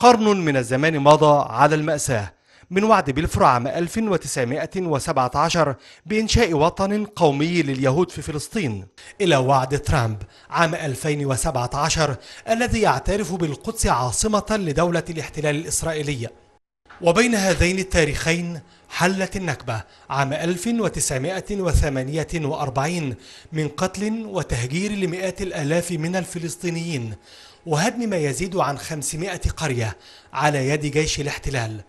قرن من الزمان مضى على المأساة من وعد بلفر عام 1917 بإنشاء وطن قومي لليهود في فلسطين إلى وعد ترامب عام 2017 الذي يعترف بالقدس عاصمة لدولة الاحتلال الإسرائيلية وبين هذين التاريخين حلت النكبة عام 1948 من قتل وتهجير لمئات الآلاف من الفلسطينيين وهدم ما يزيد عن 500 قرية على يد جيش الاحتلال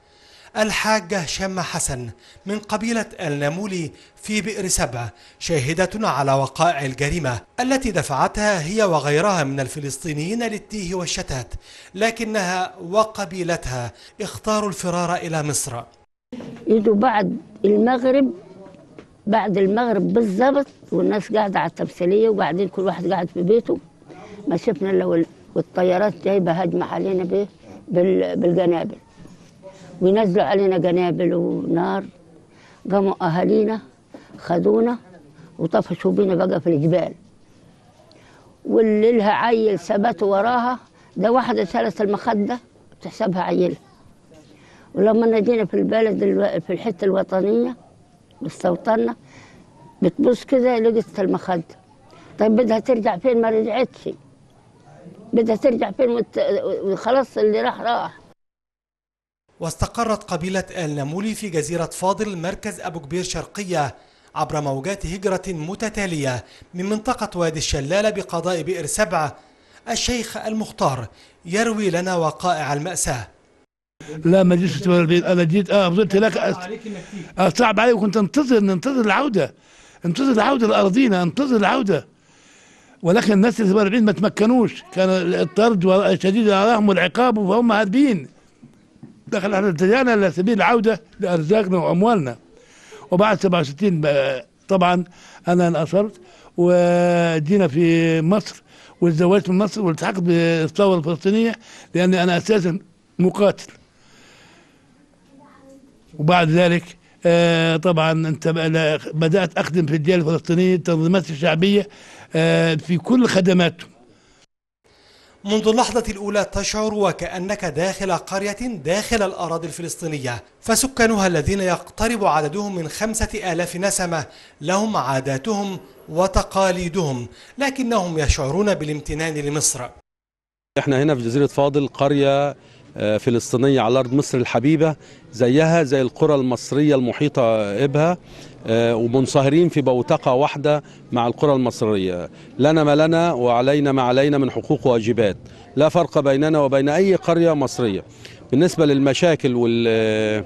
الحاجة شامة حسن من قبيلة النمولي في بئر سبع شاهدة على وقائع الجريمة التي دفعتها هي وغيرها من الفلسطينيين للتيه والشتات لكنها وقبيلتها اختاروا الفرار إلى مصر يدوا بعد المغرب بعد المغرب بالظبط والناس قاعدة على التمثيلية وبعدين كل واحد قاعد في بيته ما شفنا الا والطيارات جايبه هجمه علينا بالقنابل وينزلوا علينا قنابل ونار قاموا اهالينا خذونا وطفشوا بينا بقى في الجبال واللي لها عيل ثبت وراها ده واحده ثلاث المخده بتحسبها عيلها ولما جينا في البلد في الحته الوطنيه واستوطنا بتبص كده لقيت المخده طيب بدها ترجع فين ما رجعتش بدها ترجع فين وخلاص اللي راح راح واستقرت قبيلة آل نمولي في جزيرة فاضل مركز أبو كبير شرقية عبر موجات هجرة متتالية من منطقة وادي الشلالة بقضاء بئر سبعة الشيخ المختار يروي لنا وقائع المأساة لا ما جيتش انا جيت اه فضلت هناك أه صعب علي وكنت انتظر انتظر العوده انتظر العوده لارضينا انتظر العوده ولكن الناس اللي البارعين ما تمكنوش كان الطرد شديد عليهم والعقاب وهم هاربين دخل احنا اتجهنا على سبيل العوده لارزاقنا واموالنا وبعد 67 طبعا انا انأثرت وجينا في مصر وتزوجت من مصر والتحقت بالثوره الفلسطينيه لاني انا اساسا مقاتل وبعد ذلك آه، طبعا انت بدات اخدم في الديار الفلسطينيه التنظيمات الشعبيه آه، في كل خدماتهم منذ اللحظة الأولى تشعر وكأنك داخل قرية داخل الأراضي الفلسطينية فسكانها الذين يقترب عددهم من خمسة آلاف نسمة لهم عاداتهم وتقاليدهم لكنهم يشعرون بالامتنان لمصر احنا هنا في جزيرة فاضل قرية آه، فلسطينيه على ارض مصر الحبيبه زيها زي القرى المصريه المحيطه بها آه، ومنصهرين في بوتقه واحده مع القرى المصريه لنا ما لنا وعلينا ما علينا من حقوق وواجبات لا فرق بيننا وبين اي قريه مصريه بالنسبه للمشاكل وال آه،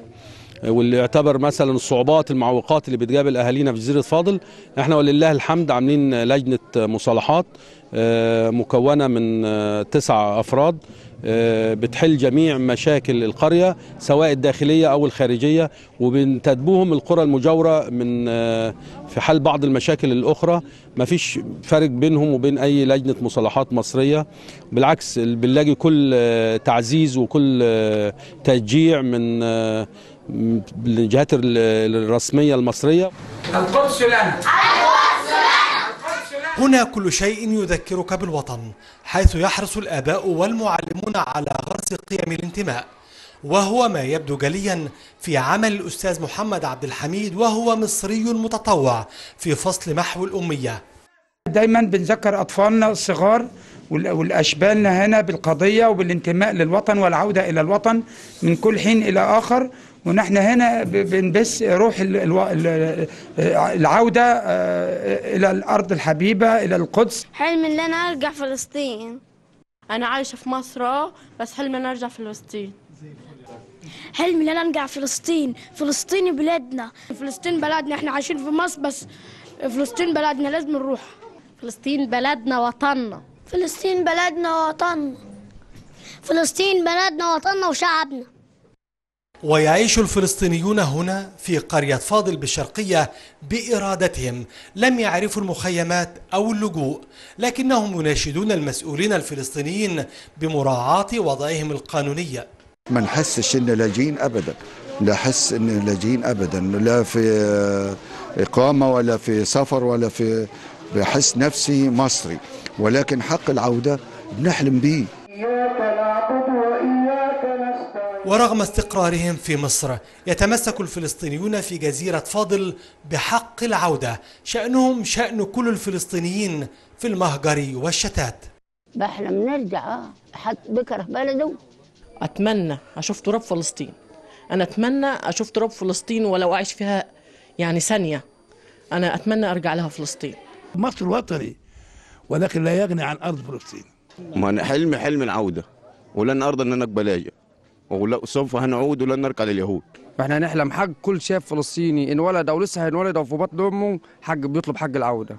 واللي يعتبر مثلا الصعوبات المعوقات اللي بتقابل اهالينا في جزيره فاضل احنا ولله الحمد عاملين لجنه مصالحات مكونه من تسع افراد آه، بتحل جميع مشاكل القرية سواء الداخلية أو الخارجية وبنتدبوهم القرى المجاورة من آه، في حل بعض المشاكل الأخرى مفيش فرق بينهم وبين أي لجنة مصالحات مصرية بالعكس بنلاقي كل آه، تعزيز وكل تشجيع من الجهات الرسمية المصرية القدس لنا هنا كل شيء يذكرك بالوطن حيث يحرص الآباء والمعلمون على غرس قيم الانتماء وهو ما يبدو جليا في عمل الأستاذ محمد عبد الحميد وهو مصري متطوع في فصل محو الأمية دايما بنذكر أطفالنا الصغار والأشبالنا هنا بالقضية وبالانتماء للوطن والعودة إلى الوطن من كل حين إلى آخر ونحن هنا بنبث روح العودة آه، إلى الأرض الحبيبة إلى القدس حلم إن أنا أرجع فلسطين أنا عايشة في مصر بس حلمي إن أرجع فلسطين حلمي إن أنا أرجع فلسطين فلسطين بلادنا فلسطين بلدنا إحنا عايشين في مصر بس فلسطين بلدنا لازم نروح فلسطين بلدنا وطننا فلسطين بلدنا وطننا فلسطين بلدنا وطننا وشعبنا ويعيش الفلسطينيون هنا في قرية فاضل بالشرقية بإرادتهم لم يعرفوا المخيمات أو اللجوء لكنهم يناشدون المسؤولين الفلسطينيين بمراعاة وضعهم القانوني ما نحسش إن لاجئين أبدا لا حس إن لاجئين أبدا لا في إقامة ولا في سفر ولا في بحس نفسي مصري ولكن حق العودة بنحلم بيه ورغم استقرارهم في مصر يتمسك الفلسطينيون في جزيرة فاضل بحق العودة شأنهم شأن كل الفلسطينيين في المهجر والشتات بحلم نرجع آه، حد بكره بلده أتمنى أشوف تراب فلسطين أنا أتمنى أشوف تراب فلسطين ولو أعيش فيها يعني ثانية أنا أتمنى أرجع لها فلسطين مصر وطني ولكن لا يغني عن أرض فلسطين ما أنا حلمي حلم العودة ولن أرضى أن أنا أقبل سوف هنعود ولن نرقى لليهود فاحنا نحلم حق كل شاب فلسطيني انولد او لسه هينولد او في بطن امه حق بيطلب حق العوده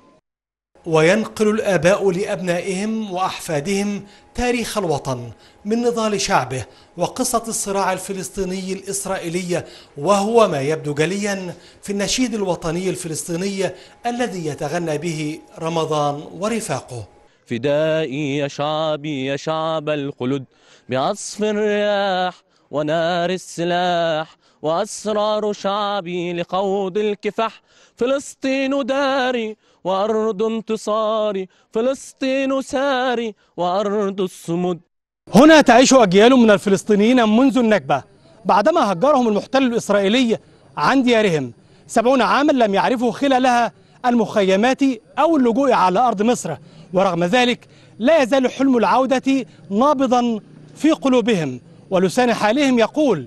وينقل الاباء لابنائهم واحفادهم تاريخ الوطن من نضال شعبه وقصه الصراع الفلسطيني الاسرائيلي وهو ما يبدو جليا في النشيد الوطني الفلسطيني الذي يتغنى به رمضان ورفاقه فدائي يا شعبي يا شعب الخلود بعصف الرياح ونار السلاح وأسرار شعبي لخوض الكفاح فلسطين داري وأرض انتصاري فلسطين ساري وأرض الصمود هنا تعيش أجيال من الفلسطينيين منذ النكبة بعدما هجرهم المحتل الإسرائيلي عن ديارهم سبعون عاما لم يعرفوا خلالها المخيمات أو اللجوء على أرض مصر ورغم ذلك لا يزال حلم العودة نابضا في قلوبهم ولسان حالهم يقول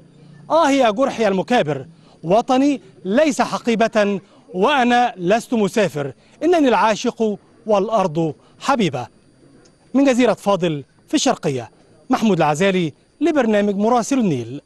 آه يا جرحي المكابر وطني ليس حقيبة وأنا لست مسافر إنني العاشق والأرض حبيبة من جزيرة فاضل في الشرقية محمود العزالي لبرنامج مراسل النيل